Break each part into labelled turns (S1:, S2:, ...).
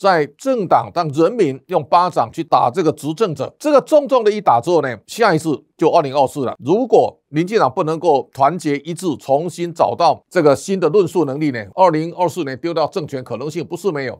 S1: 在政党，当人民用巴掌去打这个执政者，这个重重的一打之后呢，下一次就二零二四了。如果民进党不能够团结一致，重新找到这个新的论述能力呢，二零二四年丢掉政权可能性不是没有。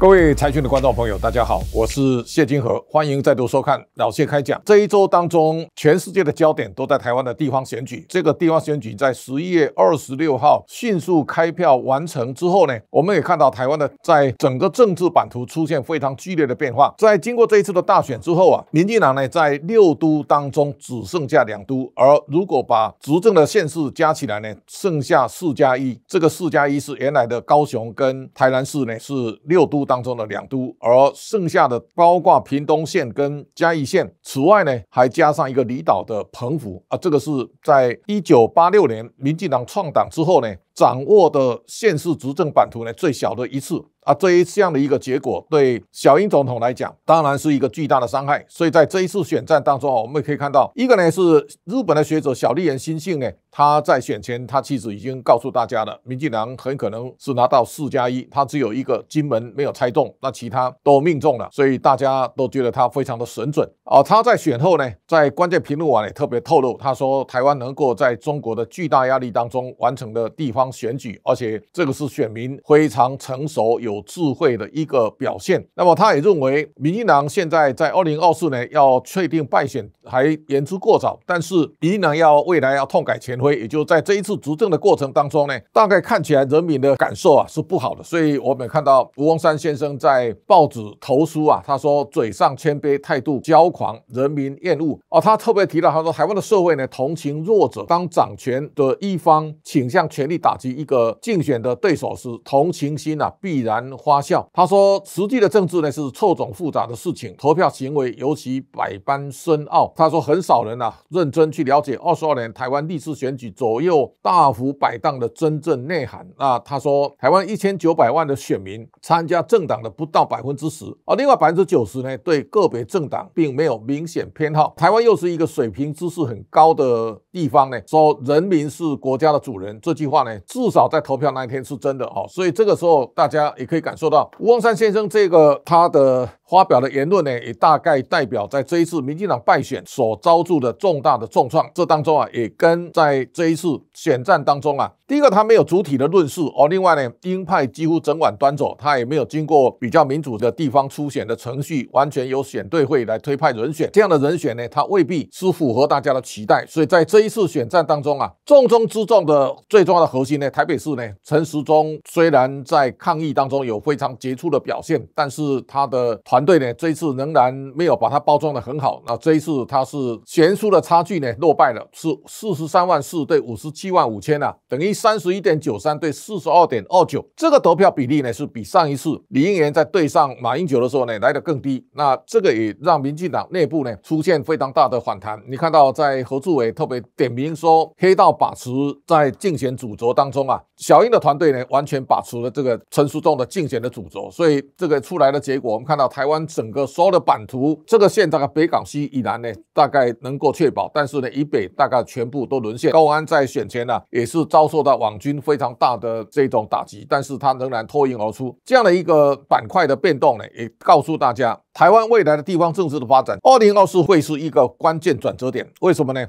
S1: 各位财讯的观众朋友，大家好，我是谢金河，欢迎再度收看老谢开讲。这一周当中，全世界的焦点都在台湾的地方选举。这个地方选举在十一月二十六号迅速开票完成之后呢，我们也看到台湾的在整个政治版图出现非常剧烈的变化。在经过这一次的大选之后啊，民进党呢在六都当中只剩下两都，而如果把执政的县市加起来呢，剩下四加一。这个四加一是原来的高雄跟台南市呢是六都。当中的两都，而剩下的包括屏东县跟嘉义县，此外呢，还加上一个离岛的澎湖啊，这个是在一九八六年民进党创党之后呢。掌握的现世执政版图呢，最小的一次啊，这一项的一个结果对小英总统来讲，当然是一个巨大的伤害。所以在这一次选战当中啊，我们可以看到，一个呢是日本的学者小笠人新性呢，他在选前他其实已经告诉大家了，民进党很可能是拿到四加一，他只有一个金门没有猜中，那其他都命中了，所以大家都觉得他非常的神准啊。他在选后呢，在关键评论网也特别透露，他说台湾能够在中国的巨大压力当中完成的地方。选举，而且这个是选民非常成熟、有智慧的一个表现。那么，他也认为，民进党现在在二零二四年要确定败选还言之过早。但是，民进党要未来要痛改前非，也就在这一次执政的过程当中呢，大概看起来人民的感受啊是不好的。所以我们看到吴荣山先生在报纸投书啊，他说：“嘴上谦卑，态度骄狂，人民厌恶。”哦，他特别提到，他说：“台湾的社会呢，同情弱者，当掌权的一方倾向权力打。”及一个竞选的对手时，同情心呐必然发酵。他说，实际的政治呢是错综复杂的事情，投票行为尤其百般深奥。他说，很少人呐认真去了解二十二年台湾历次选举左右大幅摆荡的真正内涵啊。他说，台湾一千九百万的选民参加政党的不到百分之十，而另外百分之九十呢对个别政党并没有明显偏好。台湾又是一个水平知识很高的地方呢。说人民是国家的主人这句话呢。至少在投票那一天是真的哦，所以这个时候大家也可以感受到吴光山先生这个他的。发表的言论呢，也大概代表在这一次民进党败选所遭受的重大的重创。这当中啊，也跟在这一次选战当中啊，第一个他没有主体的论述，而另外呢，鹰派几乎整晚端走，他也没有经过比较民主的地方初选的程序，完全由选对会来推派人选。这样的人选呢，他未必是符合大家的期待。所以在这一次选战当中啊，重中之重的最重要的核心呢，台北市呢，陈时中虽然在抗疫当中有非常杰出的表现，但是他的团。团队呢，这一次仍然没有把它包装的很好。那这一次它是悬殊的差距呢，落败了，是四十三万四对五十七万五千啊，等于三十一点九三对四十二点二九。这个投票比例呢，是比上一次李英元在对上马英九的时候呢来的更低。那这个也让民进党内部呢出现非常大的反弹。你看到在何志伟特别点名说黑道把持在竞选主轴当中啊，小英的团队呢完全把持了这个陈淑忠的竞选的主轴，所以这个出来的结果，我们看到台。湾整个所有的版图，这个现在的北港西以南呢，大概能够确保，但是呢，以北大概全部都沦陷。高安在选前呢，也是遭受到网军非常大的这种打击，但是他仍然脱颖而出。这样的一个板块的变动呢，也告诉大家，台湾未来的地方政治的发展，二零二四会是一个关键转折点。为什么呢？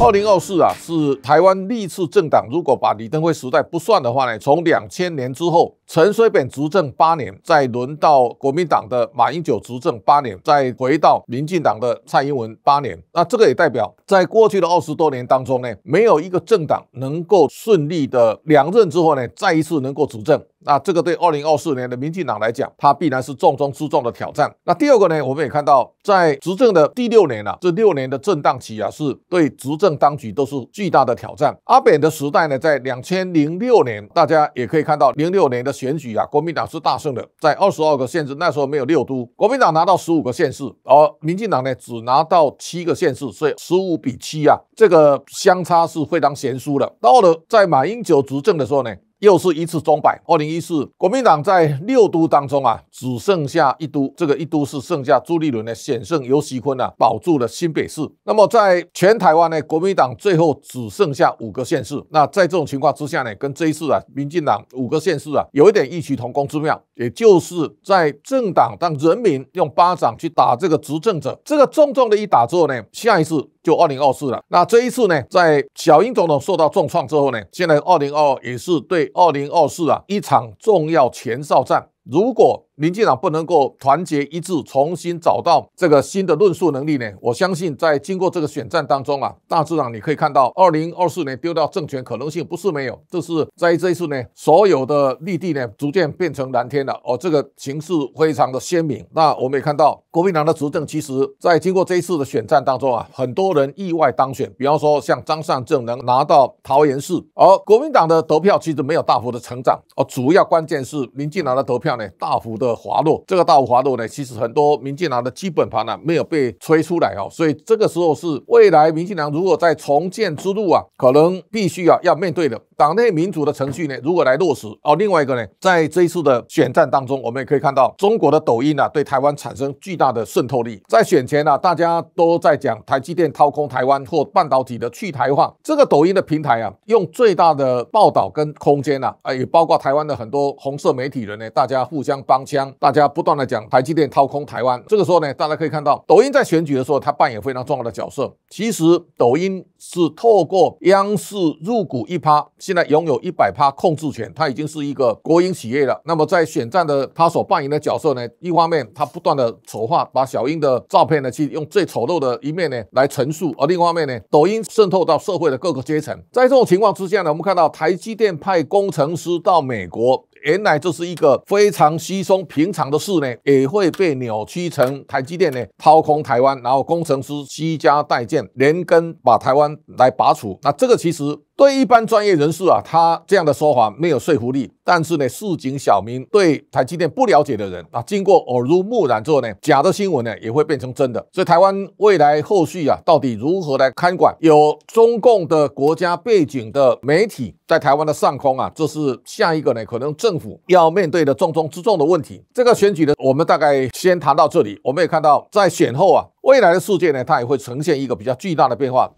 S1: 二零二四啊，是台湾历次政党，如果把李登辉时代不算的话呢，从两千年之后，陈水扁执政八年，再轮到国民党的马英九执政八年，再回到民进党的蔡英文八年，那这个也代表在过去的二十多年当中呢，没有一个政党能够顺利的两任之后呢，再一次能够执政。那这个对二零二四年的民进党来讲，它必然是重中之重的挑战。那第二个呢，我们也看到，在执政的第六年了，这六年的震荡期啊，是对执政当局都是巨大的挑战。阿扁的时代呢，在两千零六年，大家也可以看到，零六年的选举啊，国民党是大胜的，在二十二个县市，那时候没有六都，国民党拿到十五个县市，而民进党呢只拿到七个县市，所以十五比七啊，这个相差是非常悬殊的。到了在马英九执政的时候呢。又是一次钟摆。二零一四，国民党在六都当中啊，只剩下一都，这个一都是剩下朱立伦的险胜尤熙坤啊，保住了新北市。那么在全台湾呢，国民党最后只剩下五个县市。那在这种情况之下呢，跟这一次啊，民进党五个县市啊，有一点异曲同工之妙，也就是在政党当人民用巴掌去打这个执政者，这个重重的一打之后呢，下一次。就二零二四了。那这一次呢，在小英总统受到重创之后呢，现在二零二也是对二零二四啊一场重要前哨战。如果民进党不能够团结一致，重新找到这个新的论述能力呢？我相信，在经过这个选战当中啊，大致上你可以看到，二零二四年丢掉政权可能性不是没有，这是在这一次呢，所有的绿地呢逐渐变成蓝天了哦，这个形势非常的鲜明。那我们也看到，国民党的执政，其实，在经过这一次的选战当中啊，很多人意外当选，比方说像张善政能拿到桃园市，而国民党的得票其实没有大幅的成长哦，主要关键是民进党的得票呢大幅的。滑落，这个大滑落呢，其实很多民进党的基本盘呢没有被吹出来哦，所以这个时候是未来民进党如果在重建之路啊，可能必须啊要面对的党内民主的程序呢，如果来落实哦，另外一个呢，在这一次的选战当中，我们也可以看到中国的抖音啊，对台湾产生巨大的渗透力。在选前呢，大家都在讲台积电掏空台湾或半导体的去台化，这个抖音的平台啊，用最大的报道跟空间呐啊，也包括台湾的很多红色媒体人呢，大家互相帮腔。大家不断的讲台积电掏空台湾，这个时候呢，大家可以看到，抖音在选举的时候，它扮演非常重要的角色。其实抖音是透过央视入股一趴，现在拥有一百趴控制权，它已经是一个国营企业了。那么在选战的它所扮演的角色呢，一方面它不断的丑化，把小英的照片呢，去用最丑陋的一面呢来陈述；而另一方面呢，抖音渗透到社会的各个阶层，在这种情况之下呢，我们看到台积电派工程师到美国。原来这是一个非常稀松平常的事呢，也会被扭曲成台积电呢掏空台湾，然后工程师虚家带建，连根把台湾来拔除。那这个其实。对一般专业人士啊，他这样的说法没有说服力。但是呢，市井小民对台积电不了解的人啊，经过耳濡目染之后呢，假的新闻呢也会变成真的。所以，台湾未来后续啊，到底如何来看管有中共的国家背景的媒体在台湾的上空啊，这是下一个呢，可能政府要面对的重中之重的问题。这个选举呢，我们大概先谈到这里。我们也看到，在选后啊，未来的世界呢，它也会呈现一个比较巨大的变化。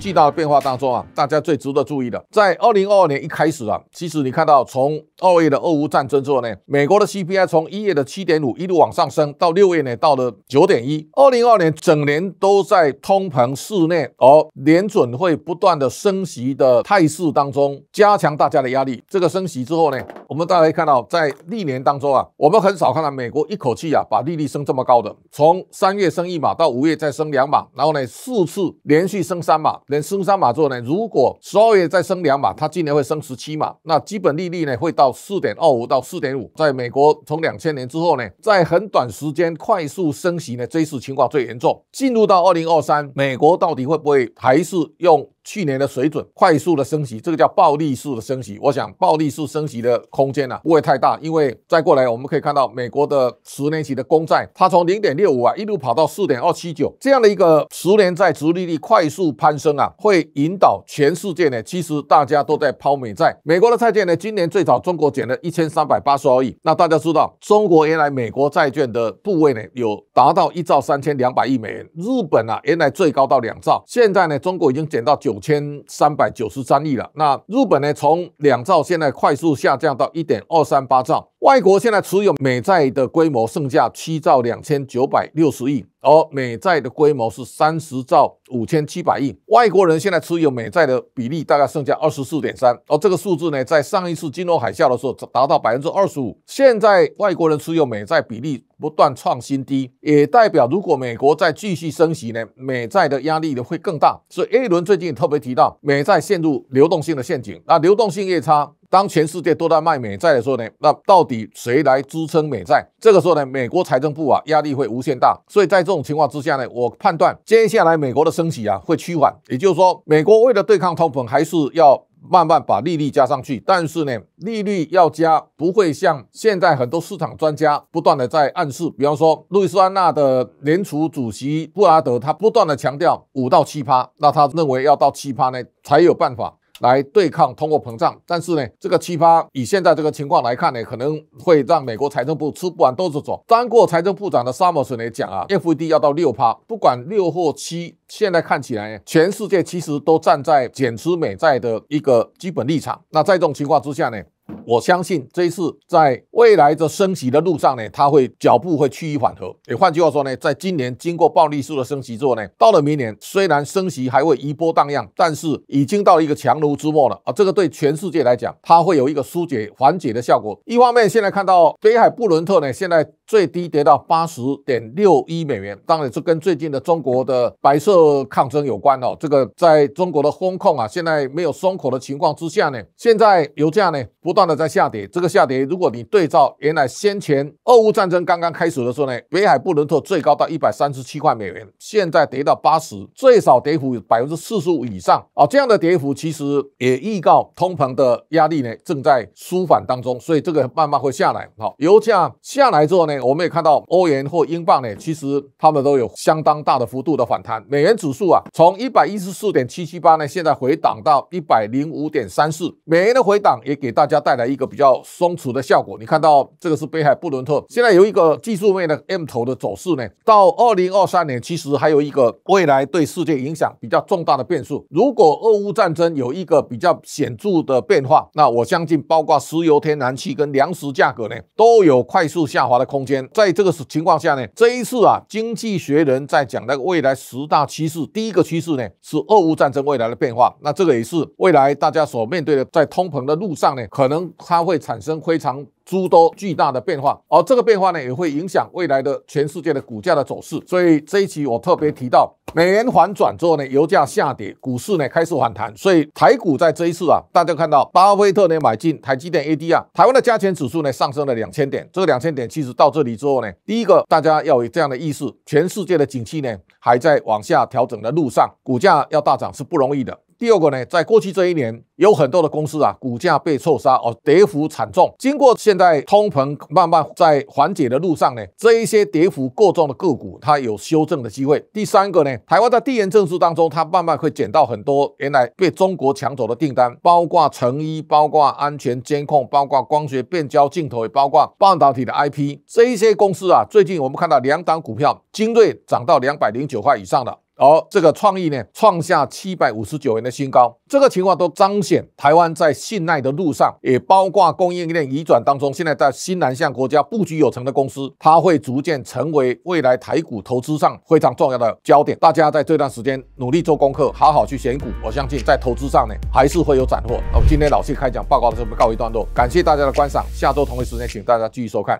S1: 巨大的变化当中啊，大家最值得注意的，在二零二二年一开始啊，其实你看到从。二月的俄乌战争之后呢，美国的 CPI 从一月的七点五一路往上升到六月呢，到了九点一。二零二二年整年都在通膨室内，而联准会不断的升息的态势当中，加强大家的压力。这个升息之后呢，我们大家可以看到在历年当中啊，我们很少看到美国一口气啊把利率升这么高的，从三月升一码到五月再升两码，然后呢四次连续升三码，连升三码之后呢，如果十二月再升两码，它今年会升十七码，那基本利率呢会到。四点二五到四点五，在美国从两千年之后呢，在很短时间快速升息呢，这一次情况最严重。进入到二零二三，美国到底会不会还是用？去年的水准快速的升级，这个叫暴力式的升级。我想暴力式升级的空间呢不会太大，因为再过来我们可以看到美国的十年期的公债，它从零点六五啊一路跑到四点二七九，这样的一个十年债殖利率快速攀升啊，会引导全世界呢。其实大家都在抛美债，美国的债券呢，今年最早中国减了一千三百八十二亿。那大家知道，中国原来美国债券的部位呢有达到一兆三千两百亿美元，日本啊原来最高到两兆，现在呢中国已经减到九。五千三百九十三亿了。那日本呢？从两兆现在快速下降到一点二三八兆。外国现在持有美债的规模剩下七兆两千九百六十亿，而美债的规模是三十兆五千七百亿。外国人现在持有美债的比例大概剩下二十四点三，而这个数字呢，在上一次金融海啸的时候达到百分之二十五。现在外国人持有美债比例不断创新低，也代表如果美国再继续升息呢，美债的压力呢会更大。所以 A 轮最近特别提到美债陷入流动性的陷阱，那流动性越差。当全世界都在卖美债的时候呢，那到底谁来支撑美债？这个时候呢，美国财政部啊压力会无限大。所以在这种情况之下呢，我判断接下来美国的升息啊会趋缓。也就是说，美国为了对抗通膨，还是要慢慢把利率加上去。但是呢，利率要加不会像现在很多市场专家不断的在暗示，比方说路易斯安那的联储主席布拉德，他不断的强调五到七趴，那他认为要到七趴呢才有办法。来对抗通货膨胀，但是呢，这个七趴以现在这个情况来看呢，可能会让美国财政部吃不完兜着走。当过财政部长的沙默斯来讲啊，FED 要到六趴，不管六或七，现在看起来，全世界其实都站在减持美债的一个基本立场。那在这种情况之下呢？我相信这一次在未来的升息的路上呢，它会脚步会趋于缓和。也换句话说呢，在今年经过暴利式的升息之后呢，到了明年虽然升息还会余波荡漾，但是已经到了一个强弩之末了啊。这个对全世界来讲，它会有一个纾解缓解的效果。一方面，现在看到北海布伦特呢，现在最低跌到八十点六一美元，当然这跟最近的中国的白色抗争有关哦。这个在中国的风控啊，现在没有松口的情况之下呢，现在油价呢不断的。在下跌，这个下跌，如果你对照原来先前俄乌战争刚刚开始的时候呢，北海布伦特最高到一百三十七块美元，现在跌到八十，最少跌幅百分之四十五以上啊，这样的跌幅其实也预告通膨的压力呢正在舒缓当中，所以这个慢慢会下来。好，油价下来之后呢，我们也看到欧元或英镑呢，其实它们都有相当大的幅度的反弹。美元指数啊，从一百一十四点七七八呢，现在回档到一百零五点三四，美元的回档也给大家带来。一个比较松弛的效果，你看到这个是北海布伦特，现在有一个技术面的 M 头的走势呢。到二零二三年，其实还有一个未来对世界影响比较重大的变数。如果俄乌战争有一个比较显著的变化，那我相信，包括石油、天然气跟粮食价格呢，都有快速下滑的空间。在这个情况下呢，这一次啊，《经济学人》在讲那个未来十大趋势，第一个趋势呢是俄乌战争未来的变化。那这个也是未来大家所面对的，在通膨的路上呢，可能。它会产生非常诸多巨大的变化，而这个变化呢，也会影响未来的全世界的股价的走势。所以这一期我特别提到，美元反转之后呢，油价下跌，股市呢开始反弹。所以台股在这一次啊，大家看到巴菲特呢买进台积电 A D 啊，台湾的加权指数呢上升了两千点。这个两千点其实到这里之后呢，第一个大家要有这样的意识，全世界的景气呢还在往下调整的路上，股价要大涨是不容易的。第二个呢，在过去这一年，有很多的公司啊，股价被错杀哦，跌幅惨重。经过现在通膨慢慢在缓解的路上呢，这一些跌幅过重的个股，它有修正的机会。第三个呢，台湾的地缘政治当中，它慢慢会捡到很多原来被中国抢走的订单，包括成衣，包括安全监控，包括光学变焦镜头，也包括半导体的 IP。这一些公司啊，最近我们看到两档股票，精锐涨到两百零九块以上的。而这个创意呢，创下七百五十九元的新高，这个情况都彰显台湾在信赖的路上，也包括供应链移转当中。现在在新南向国家布局有成的公司，它会逐渐成为未来台股投资上非常重要的焦点。大家在这段时间努力做功课，好好去选股，我相信在投资上呢，还是会有斩获。好，今天老谢开讲报告的时就告一段落，感谢大家的观赏，下周同一时间请大家继续收看。